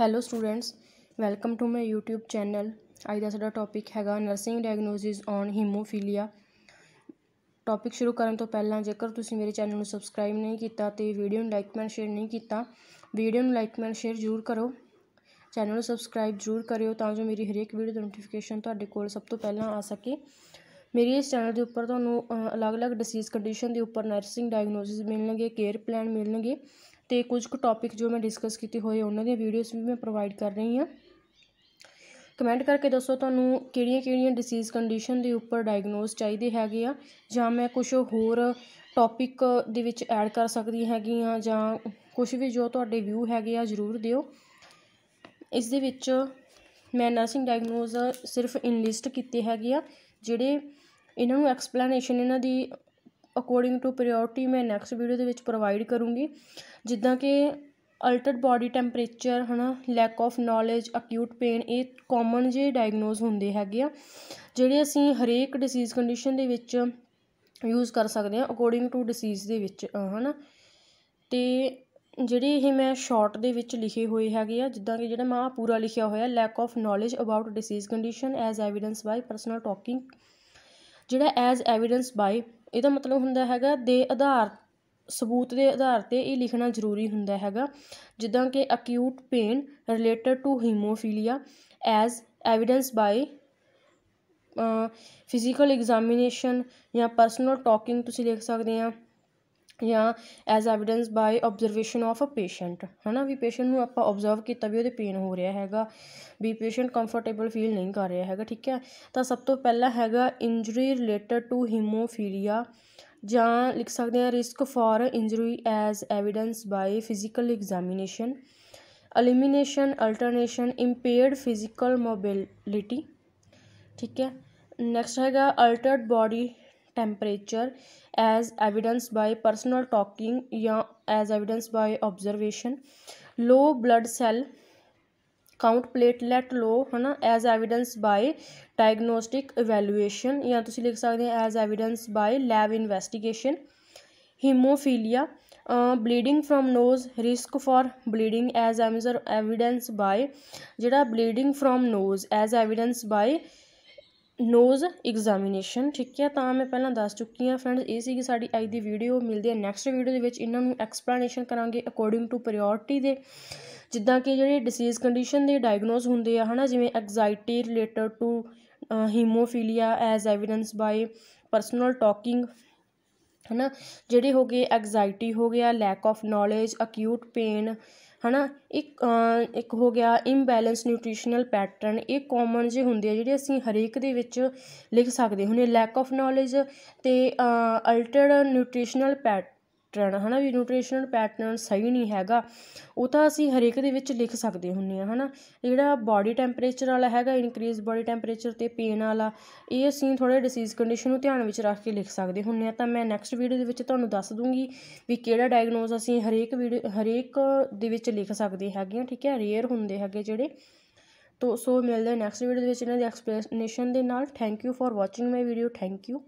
hello students welcome to my YouTube channel ਅੱਜ ਦਾ ਸਾਡਾ ਟੌਪਿਕ ਹੈਗਾ nursing diagnosis on hemophilia topic ਸ਼ੁਰੂ ਕਰਨ ਤੋਂ ਪਹਿਲਾਂ ਜੇਕਰ ਤੁਸੀਂ ਮੇਰੇ ਚੈਨਲ ਨੂੰ ਸਬਸਕ੍ਰਾਈਬ ਨਹੀਂ ਕੀਤਾ ਤੇ ਵੀਡੀਓ ਨੂੰ ਲਾਈਕ ਮੈਂ ਸ਼ੇਅਰ ਨਹੀਂ ਕੀਤਾ ਵੀਡੀਓ ਨੂੰ ਲਾਈਕ ਮੈਂ ਸ਼ੇਅਰ ਜ਼ਰੂਰ ਕਰੋ ਚੈਨਲ ਨੂੰ ਸਬਸਕ੍ਰਾਈਬ ਜ਼ਰੂਰ ਕਰਿਓ ਤਾਂ ਜੋ ਮੇਰੀ ਹਰੇਕ ਵੀਡੀਓ ਦੀ ਨੋਟੀਫਿਕੇਸ਼ਨ ਤੁਹਾਡੇ ਕੋਲ ਸਭ ਤੋਂ ਪਹਿਲਾਂ ਆ ਸਕੇ ਮੇਰੀ ਇਸ ਚੈਨਲ ਦੇ ਉੱਪਰ ਤੁਹਾਨੂੰ ਅਲੱਗ ਅਲੱਗ ਡਿਸੀਜ਼ ਕੰਡੀਸ਼ਨ ਦੇ ਉੱਪਰ ਨਰਸਿੰਗ ਡਾਇਗਨੋਸਿਸ ਮਿਲਣਗੇ ਕੇਅਰ ਪਲਾਨ ਮਿਲਣਗੇ ਤੇ ਕੁਝ ਕੁ ਟੌਪਿਕ ਜੋ ਮੈਂ ਡਿਸਕਸ ਕੀਤੇ ਹੋਏ ਉਹਨਾਂ ਦੀਆਂ ਵੀਡੀਓਜ਼ ਵੀ ਮੈਂ ਪ੍ਰੋਵਾਈਡ ਕਰ ਰਹੀ ਹਾਂ ਕਮੈਂਟ ਕਰਕੇ ਦੱਸੋ ਤੁਹਾਨੂੰ ਕਿਹੜੀਆਂ-ਕਿਹੜੀਆਂ ਡਿਸੀਜ਼ ਕੰਡੀਸ਼ਨ ਦੇ ਉੱਪਰ ਡਾਇਗਨੋਸ ਚਾਹੀਦੇ ਹੈਗੇ ਆ ਜਾਂ ਮੈਂ ਕੁਝ ਹੋਰ ਟੌਪਿਕ ਦੇ ਵਿੱਚ ਐਡ ਕਰ ਸਕਦੀ ਹੈਗੀ ਆ ਜਾਂ ਕੁਝ ਵੀ ਜੋ ਤੁਹਾਡੇ ਵਿਊ ਹੈਗੇ ਆ ਜ਼ਰੂਰ ਦਿਓ ਇਸ ਦੇ ਵਿੱਚ ਮੈਂ ਨਰਸਿੰਗ ਡਾਇਗਨੋਸ ਸਿਰਫ ਇਨਲਿਸਟ ਕੀਤੇ ਹੈਗੇ ਆ ਜਿਹੜੇ ਇਹਨਾਂ ਨੂੰ ਐਕਸਪਲੇਨੇਸ਼ਨ ਇਹਨਾਂ ਦੀ ਅਕੋਰਡਿੰਗ ਟੂ ਪ੍ਰਾਇਓਰਟੀ ਮੈਂ ਨੈਕਸਟ ਵੀਡੀਓ ਦੇ ਵਿੱਚ ਪ੍ਰੋਵਾਈਡ ਕਰੂੰਗੀ ਜਿੱਦਾਂ ਕਿ ਅਲਟਰਡ ਬਾਡੀ ਟੈਂਪਰੇਚਰ ਹਨਾ lack of knowledge acute pain ਇਹ ਕਾਮਨ ਜੇ ਡਾਇਗਨੋਸ ਹੁੰਦੇ ਹੈਗੇ ਆ ਜਿਹੜੇ ਅਸੀਂ ਹਰੇਕ ਡਿਸੀਜ਼ ਕੰਡੀਸ਼ਨ ਦੇ ਵਿੱਚ ਯੂਜ਼ ਕਰ ਸਕਦੇ ਆ ਅਕੋਰਡਿੰਗ ਟੂ ਡਿਸੀਜ਼ ਦੇ ਵਿੱਚ ਹਨਾ ਤੇ ਜਿਹੜੇ ਇਹ ਮੈਂ ਸ਼ਾਰਟ ਦੇ ਵਿੱਚ ਲਿਖੇ ਹੋਏ ਹੈਗੇ ਆ ਜਿੱਦਾਂ ਕਿ ਜਿਹੜਾ ਮੈਂ ਪੂਰਾ ਲਿਖਿਆ ਹੋਇਆ lack of knowledge about disease condition as evidence by personal talking ਜਿਹੜਾ ਐਜ਼ ਐਵੀਡੈਂਸ ਬਾਈ ਇਹਦਾ ਮਤਲਬ ਹੁੰਦਾ ਹੈਗਾ ਦੇ ਆਧਾਰ ਸਬੂਤ ਦੇ ਆਧਾਰ 'ਤੇ ਇਹ ਲਿਖਣਾ ਜ਼ਰੂਰੀ ਹੁੰਦਾ ਹੈਗਾ ਜਿੱਦਾਂ ਕਿ acute pain related to hemophilia as evidence by physical examination ਜਾਂ ਪਰਸਨਲ ਟਾਕਿੰਗ ਤੁਸੀਂ ਲਿਖ ਸਕਦੇ ਆ ਜਾਂ as evidence by observation of a patient ਹਨਾ ਵੀ ਪੇਸ਼ੈਂਟ ਨੂੰ ਆਪਾਂ ਆਬਜ਼ਰਵ ਕੀਤਾ ਵੀ ਉਹਦੇ ਪੇਨ ਹੋ ਰਿਹਾ ਹੈਗਾ ਵੀ ਪੇਸ਼ੈਂਟ ਕੰਫਰਟੇਬਲ ਫੀਲ ਨਹੀਂ ਕਰ ਰਿਹਾ ਹੈਗਾ ਠੀਕ ਹੈ ਤਾਂ ਸਭ ਤੋਂ ਪਹਿਲਾਂ ਹੈਗਾ ਇੰਜਰੀ ਰਿਲੇਟਡ ਟੂ ਹੀਮੋਫੀਲੀਆ ਜਾਂ ਲਿਖ ਸਕਦੇ ਹਾਂ risk for injury as evidence by physical examination elimination alternation impaired physical mobility ਠੀਕ ਹੈ ਨੈਕਸਟ ਹੈਗਾ altered body temperature as evidence by personal talking या as evidence by observation low blood cell count platelet low है ना as evidence by diagnostic evaluation या तो लिख सकते हैं as evidence by lab investigation hemophilia bleeding from nose risk for bleeding as एमज evidence by जरा bleeding from nose as evidence by nose examination ਠੀਕ ਹੈ ਤਾਂ ਮੈਂ ਪਹਿਲਾਂ ਦੱਸ ਚੁੱਕੀ ਹਾਂ ਫਰੈਂਡਸ ਇਹ ਸੀਗੀ ਸਾਡੀ ਅੱਜ ਦੀ ਵੀਡੀਓ ਮਿਲਦੀ ਹੈ ਨੈਕਸਟ ਵੀਡੀਓ ਦੇ ਵਿੱਚ ਇਹਨਾਂ ਨੂੰ ਐਕਸਪਲੇਨੇਸ਼ਨ ਕਰਾਂਗੇ ਅਕੋਰਡਿੰਗ ਟੂ ਪ੍ਰਾਇੋਰਟੀ ਦੇ ਜਿੱਦਾਂ ਕਿ ਜਿਹੜੇ ਡਿਸੀਜ਼ ਕੰਡੀਸ਼ਨ ਦੇ ਡਾਇਗਨੋਸ ਹੁੰਦੇ ਆ ਹਨਾ ਜਿਵੇਂ anxiety related to hemophilia as evidence by personal talking ਹੈ ਨਾ ਜਿਹੜੇ ਹੋ ਗਏ ਐਗਜ਼ਾਇਟੀ ਹੋ ਗਿਆ lack of knowledge acute pain ਹੈ ਨਾ ਇੱਕ ਇੱਕ ਹੋ ਗਿਆ ਇੰਬੈਲੈਂਸ ਨਿਊਟ੍ਰੀਸ਼ਨਲ ਪੈਟਰਨ ਇਹ ਕਾਮਨ ਜੇ ਹੁੰਦੇ ਆ ਜਿਹੜੇ ਅਸੀਂ ਹਰੇਕ ਦੇ ਵਿੱਚ ਲਿਖ ਸਕਦੇ ਹੁਣੇ ਲੈਕ ਆਫ ਨੋਲੇਜ ਤੇ ਅਲਟਰਡ ਨਿਊਟ੍ਰੀਸ਼ਨਲ ਪੈਟ ਪੈਟਰਨ ਹਨਾ ਵੀ ਨਿਊਟ੍ਰੀਸ਼ਨਲ ਪੈਟਰਨ ਸਹੀ ਨਹੀਂ ਹੈਗਾ ਉਹ ਤਾਂ ਅਸੀਂ ਹਰੇਕ ਦੇ ਵਿੱਚ ਲਿਖ ਸਕਦੇ ਹੁੰਨੇ ਆ ਹਨਾ ਜਿਹੜਾ ਬਾਡੀ ਟੈਂਪਰੇਚਰ ਵਾਲਾ ਹੈਗਾ ਇਨਕਰੀਜ਼ ਬਾਡੀ ਟੈਂਪਰੇਚਰ ਤੇ ਪੇਨ ਵਾਲਾ ਇਹ ਅਸੀਂ ਥੋੜੇ ਡਿਸੀਜ਼ ਕੰਡੀਸ਼ਨ ਨੂੰ ਧਿਆਨ ਵਿੱਚ ਰੱਖ ਕੇ ਲਿਖ ਸਕਦੇ ਹੁੰਨੇ ਆ ਤਾਂ ਮੈਂ ਨੈਕਸਟ ਵੀਡੀਓ ਦੇ ਵਿੱਚ ਤੁਹਾਨੂੰ ਦੱਸ ਦੂੰਗੀ ਵੀ ਕਿਹੜਾ ਡਾਇਗਨੋਸ ਅਸੀਂ ਹਰੇਕ ਵੀਡੀਓ ਹਰੇਕ ਦੇ ਵਿੱਚ ਲਿਖ ਸਕਦੇ ਹੈਗੇ ਆ ਠੀਕ ਹੈ ਰੇਅਰ ਹੁੰਦੇ ਹੈਗੇ ਜਿਹੜੇ ਤੋਂ ਸੋ ਮਿਲਦੇ ਨੈਕਸਟ ਵੀਡੀਓ ਦੇ ਵਿੱਚ ਇਹਨਾਂ ਦੀ ਐਕਸਪਲੇਨੇਸ਼ਨ ਦੇ ਨਾਲ thank you for watching my video thank you